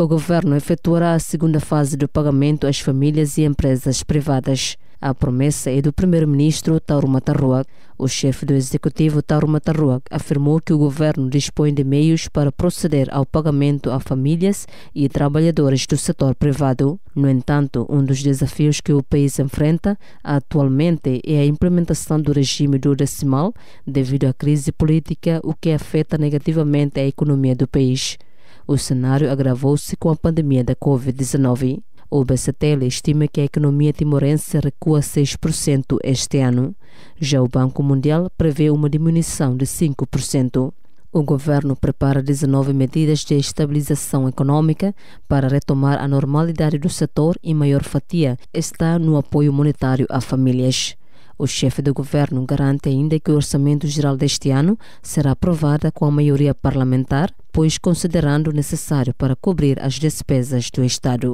O governo efetuará a segunda fase do pagamento às famílias e empresas privadas. A promessa é do primeiro-ministro Tauro Matarruac. O chefe do executivo Tauro Matarruac afirmou que o governo dispõe de meios para proceder ao pagamento a famílias e trabalhadores do setor privado. No entanto, um dos desafios que o país enfrenta atualmente é a implementação do regime do decimal devido à crise política, o que afeta negativamente a economia do país. O cenário agravou-se com a pandemia da Covid-19. O BCTL estima que a economia timorense recua 6% este ano. Já o Banco Mundial prevê uma diminuição de 5%. O governo prepara 19 medidas de estabilização econômica para retomar a normalidade do setor e maior fatia está no apoio monetário a famílias. O chefe do governo garante ainda que o orçamento geral deste ano será aprovado com a maioria parlamentar pois considerando necessário para cobrir as despesas do Estado.